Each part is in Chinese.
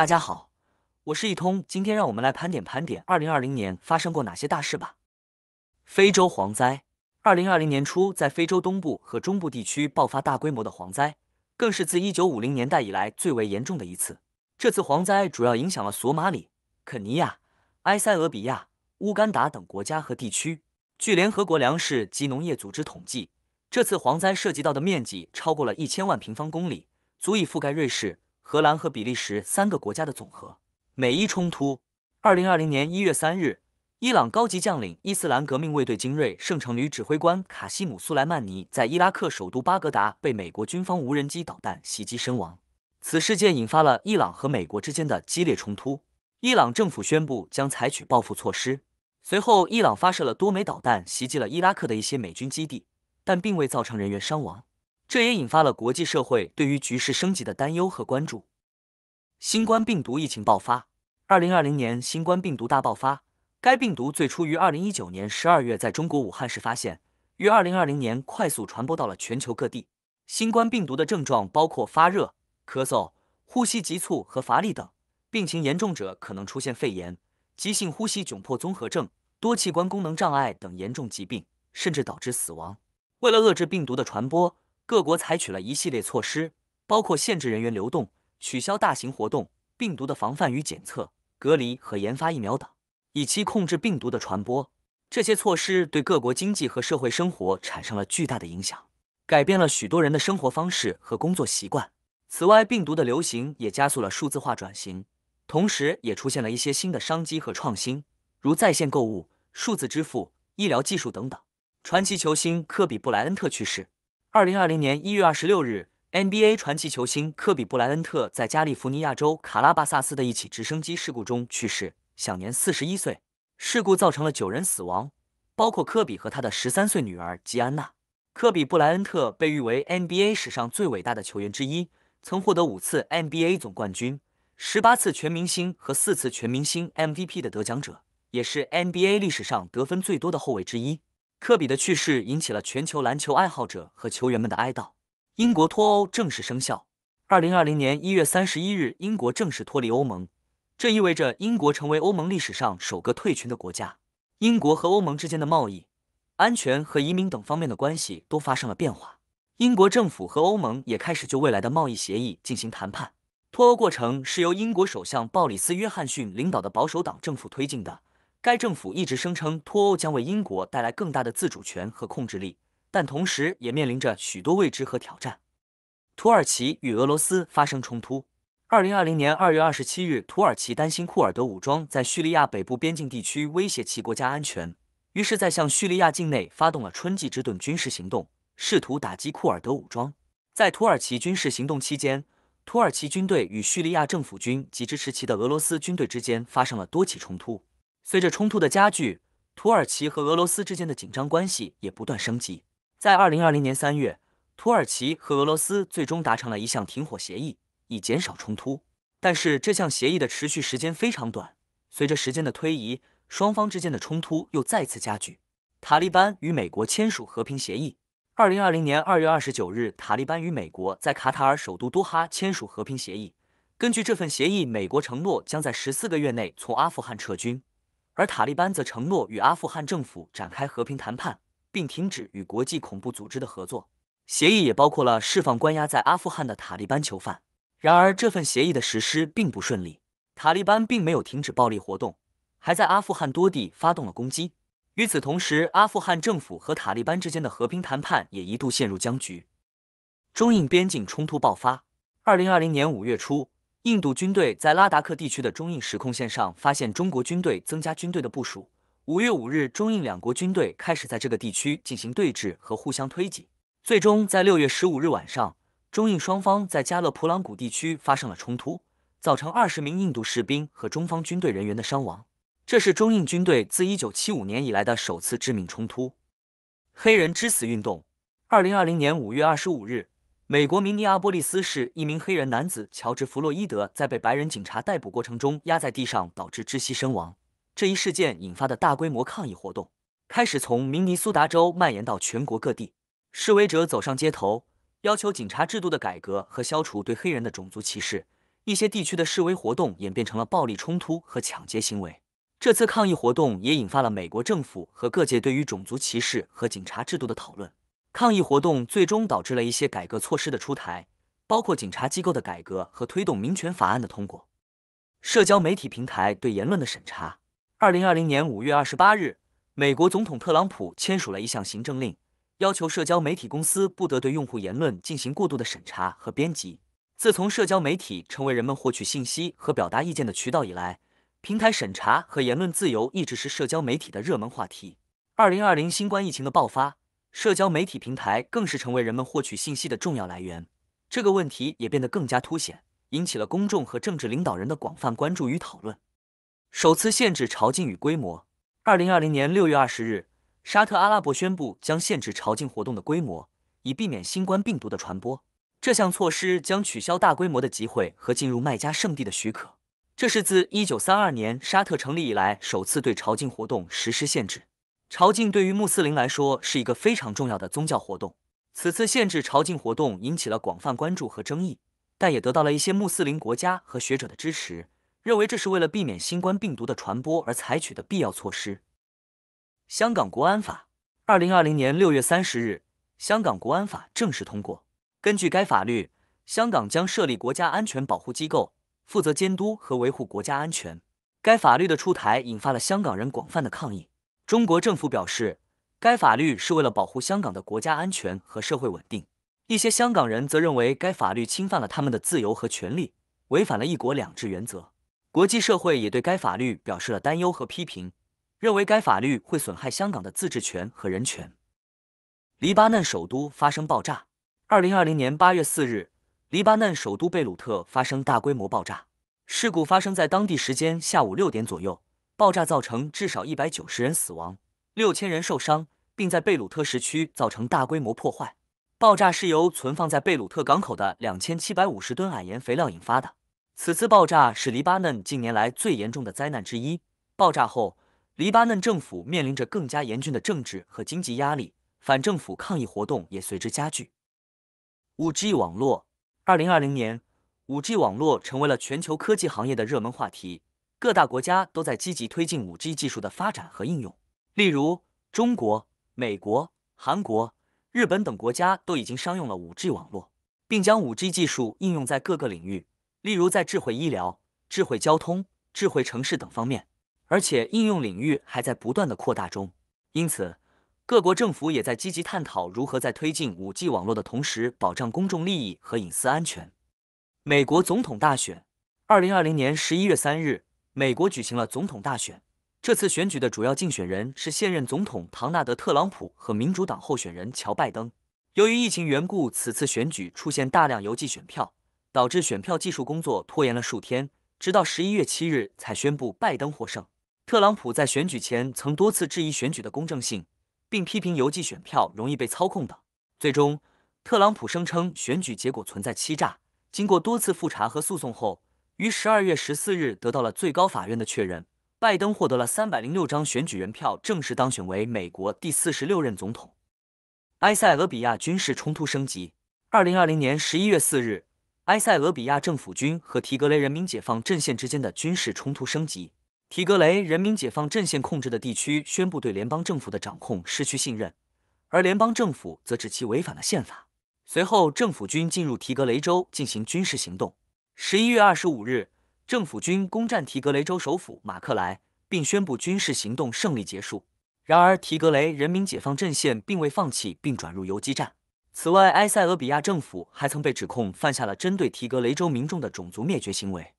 大家好，我是一通。今天让我们来盘点盘点二零二零年发生过哪些大事吧。非洲蝗灾，二零二零年初在非洲东部和中部地区爆发大规模的蝗灾，更是自一九五零年代以来最为严重的一次。这次蝗灾主要影响了索马里、肯尼亚、埃塞俄比亚、乌干达等国家和地区。据联合国粮食及农业组织统计，这次蝗灾涉及到的面积超过了一千万平方公里，足以覆盖瑞士。荷兰和比利时三个国家的总和。美伊冲突。二零二零年一月三日，伊朗高级将领、伊斯兰革命卫队精锐圣城旅指挥官卡西姆·苏莱曼尼在伊拉克首都巴格达被美国军方无人机导弹袭击身亡。此事件引发了伊朗和美国之间的激烈冲突。伊朗政府宣布将采取报复措施。随后，伊朗发射了多枚导弹袭击了伊拉克的一些美军基地，但并未造成人员伤亡。这也引发了国际社会对于局势升级的担忧和关注。新冠病毒疫情爆发，二零二零年新冠病毒大爆发。该病毒最初于二零一九年十二月在中国武汉市发现，于二零二零年快速传播到了全球各地。新冠病毒的症状包括发热、咳嗽、呼吸急促和乏力等。病情严重者可能出现肺炎、急性呼吸窘迫综合症、多器官功能障碍等严重疾病，甚至导致死亡。为了遏制病毒的传播，各国采取了一系列措施，包括限制人员流动、取消大型活动、病毒的防范与检测、隔离和研发疫苗等，以期控制病毒的传播。这些措施对各国经济和社会生活产生了巨大的影响，改变了许多人的生活方式和工作习惯。此外，病毒的流行也加速了数字化转型，同时也出现了一些新的商机和创新，如在线购物、数字支付、医疗技术等等。传奇球星科比·布莱恩特去世。二零二零年一月二十六日，NBA 传奇球星科比·布莱恩特在加利福尼亚州卡拉巴萨斯的一起直升机事故中去世，享年四十一岁。事故造成了九人死亡，包括科比和他的十三岁女儿吉安娜。科比·布莱恩特被誉为 NBA 史上最伟大的球员之一，曾获得五次 NBA 总冠军、十八次全明星和四次全明星 MVP 的得奖者，也是 NBA 历史上得分最多的后卫之一。科比的去世引起了全球篮球爱好者和球员们的哀悼。英国脱欧正式生效，二零二零年一月三十一日，英国正式脱离欧盟，这意味着英国成为欧盟历史上首个退群的国家。英国和欧盟之间的贸易、安全和移民等方面的关系都发生了变化。英国政府和欧盟也开始就未来的贸易协议进行谈判。脱欧过程是由英国首相鲍里斯·约翰逊领导的保守党政府推进的。该政府一直声称脱欧将为英国带来更大的自主权和控制力，但同时也面临着许多未知和挑战。土耳其与俄罗斯发生冲突。二零二零年二月二十七日，土耳其担心库尔德武装在叙利亚北部边境地区威胁其国家安全，于是在向叙利亚境内发动了“春季之盾”军事行动，试图打击库尔德武装。在土耳其军事行动期间，土耳其军队与叙利亚政府军及支持其的俄罗斯军队之间发生了多起冲突。随着冲突的加剧，土耳其和俄罗斯之间的紧张关系也不断升级。在二零二零年三月，土耳其和俄罗斯最终达成了一项停火协议，以减少冲突。但是这项协议的持续时间非常短，随着时间的推移，双方之间的冲突又再次加剧。塔利班与美国签署和平协议。二零二零年二月二十九日，塔利班与美国在卡塔尔首都多哈签署和平协议。根据这份协议，美国承诺将在十四个月内从阿富汗撤军。而塔利班则承诺与阿富汗政府展开和平谈判，并停止与国际恐怖组织的合作。协议也包括了释放关押在阿富汗的塔利班囚犯。然而，这份协议的实施并不顺利，塔利班并没有停止暴力活动，还在阿富汗多地发动了攻击。与此同时，阿富汗政府和塔利班之间的和平谈判也一度陷入僵局。中印边境冲突爆发，二零二零年五月初。印度军队在拉达克地区的中印实控线上发现中国军队增加军队的部署。五月五日，中印两国军队开始在这个地区进行对峙和互相推挤。最终在六月十五日晚上，中印双方在加勒普朗谷地区发生了冲突，造成二十名印度士兵和中方军队人员的伤亡。这是中印军队自一九七五年以来的首次致命冲突。黑人之死运动，二零二零年五月二十五日。美国明尼阿波利斯市一名黑人男子乔治·弗洛伊德在被白人警察逮捕过程中压在地上，导致窒息身亡。这一事件引发的大规模抗议活动开始从明尼苏达州蔓延到全国各地，示威者走上街头，要求警察制度的改革和消除对黑人的种族歧视。一些地区的示威活动演变成了暴力冲突和抢劫行为。这次抗议活动也引发了美国政府和各界对于种族歧视和警察制度的讨论。抗议活动最终导致了一些改革措施的出台，包括警察机构的改革和推动民权法案的通过。社交媒体平台对言论的审查。二零二零年五月二十八日，美国总统特朗普签署了一项行政令，要求社交媒体公司不得对用户言论进行过度的审查和编辑。自从社交媒体成为人们获取信息和表达意见的渠道以来，平台审查和言论自由一直是社交媒体的热门话题。二零二零新冠疫情的爆发。社交媒体平台更是成为人们获取信息的重要来源，这个问题也变得更加凸显，引起了公众和政治领导人的广泛关注与讨论。首次限制朝觐与规模。二零二零年六月二十日，沙特阿拉伯宣布将限制朝觐活动的规模，以避免新冠病毒的传播。这项措施将取消大规模的集会和进入麦加圣地的许可。这是自一九三二年沙特成立以来首次对朝觐活动实施限制。朝觐对于穆斯林来说是一个非常重要的宗教活动。此次限制朝觐活动引起了广泛关注和争议，但也得到了一些穆斯林国家和学者的支持，认为这是为了避免新冠病毒的传播而采取的必要措施。香港国安法，二零二零年六月三十日，香港国安法正式通过。根据该法律，香港将设立国家安全保护机构，负责监督和维护国家安全。该法律的出台引发了香港人广泛的抗议。中国政府表示，该法律是为了保护香港的国家安全和社会稳定。一些香港人则认为该法律侵犯了他们的自由和权利，违反了一国两制原则。国际社会也对该法律表示了担忧和批评，认为该法律会损害香港的自治权和人权。黎巴嫩首都发生爆炸。二零二零年八月四日，黎巴嫩首都贝鲁特发生大规模爆炸事故，发生在当地时间下午六点左右。爆炸造成至少一百九十人死亡，六千人受伤，并在贝鲁特市区造成大规模破坏。爆炸是由存放在贝鲁特港口的两千七百五十吨矮盐肥料引发的。此次爆炸是黎巴嫩近年来最严重的灾难之一。爆炸后，黎巴嫩政府面临着更加严峻的政治和经济压力，反政府抗议活动也随之加剧。5G 网络，二零二零年，5G 网络成为了全球科技行业的热门话题。各大国家都在积极推进五 G 技术的发展和应用，例如中国、美国、韩国、日本等国家都已经商用了五 G 网络，并将五 G 技术应用在各个领域，例如在智慧医疗、智慧交通、智慧城市等方面，而且应用领域还在不断的扩大中。因此，各国政府也在积极探讨如何在推进五 G 网络的同时，保障公众利益和隐私安全。美国总统大选，二零二零年十一月三日。美国举行了总统大选，这次选举的主要竞选人是现任总统唐纳德·特朗普和民主党候选人乔·拜登。由于疫情缘故，此次选举出现大量邮寄选票，导致选票技术工作拖延了数天，直到十一月七日才宣布拜登获胜。特朗普在选举前曾多次质疑选举的公正性，并批评邮寄选票容易被操控等。最终，特朗普声称选举结果存在欺诈。经过多次复查和诉讼后。于十二月十四日得到了最高法院的确认，拜登获得了三百零六张选举人票，正式当选为美国第四十六任总统。埃塞俄比亚军事冲突升级。二零二零年十一月四日，埃塞俄比亚政府军和提格雷人民解放阵线之间的军事冲突升级，提格雷人民解放阵线控制的地区宣布对联邦政府的掌控失去信任，而联邦政府则指其违反了宪法。随后，政府军进入提格雷州进行军事行动。十一月二十五日，政府军攻占提格雷州首府马克莱，并宣布军事行动胜利结束。然而，提格雷人民解放阵线并未放弃，并转入游击战。此外，埃塞俄比亚政府还曾被指控犯下了针对提格雷州民众的种族灭绝行为。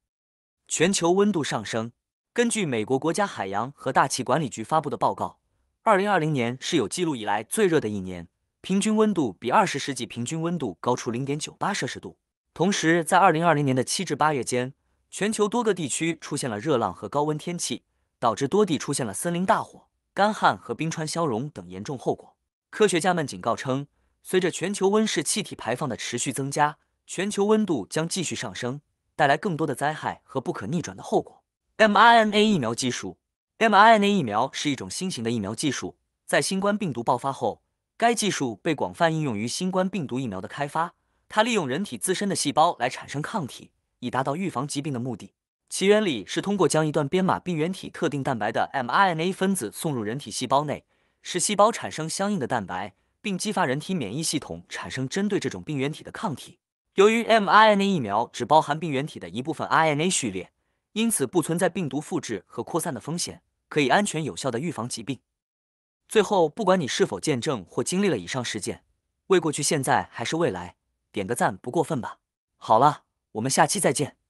全球温度上升，根据美国国家海洋和大气管理局发布的报告，二零二零年是有记录以来最热的一年，平均温度比二十世纪平均温度高出零点九八摄氏度。同时，在2020年的7至8月间，全球多个地区出现了热浪和高温天气，导致多地出现了森林大火、干旱和冰川消融等严重后果。科学家们警告称，随着全球温室气体排放的持续增加，全球温度将继续上升，带来更多的灾害和不可逆转的后果。mRNA 疫苗技术，mRNA 疫苗是一种新型的疫苗技术，在新冠病毒爆发后，该技术被广泛应用于新冠病毒疫苗的开发。它利用人体自身的细胞来产生抗体，以达到预防疾病的目的。其原理是通过将一段编码病原体特定蛋白的 mRNA 分子送入人体细胞内，使细胞产生相应的蛋白，并激发人体免疫系统产生针对这种病原体的抗体。由于 mRNA 疫苗只包含病原体的一部分 RNA 序列，因此不存在病毒复制和扩散的风险，可以安全有效的预防疾病。最后，不管你是否见证或经历了以上事件，为过去、现在还是未来。点个赞不过分吧？好了，我们下期再见。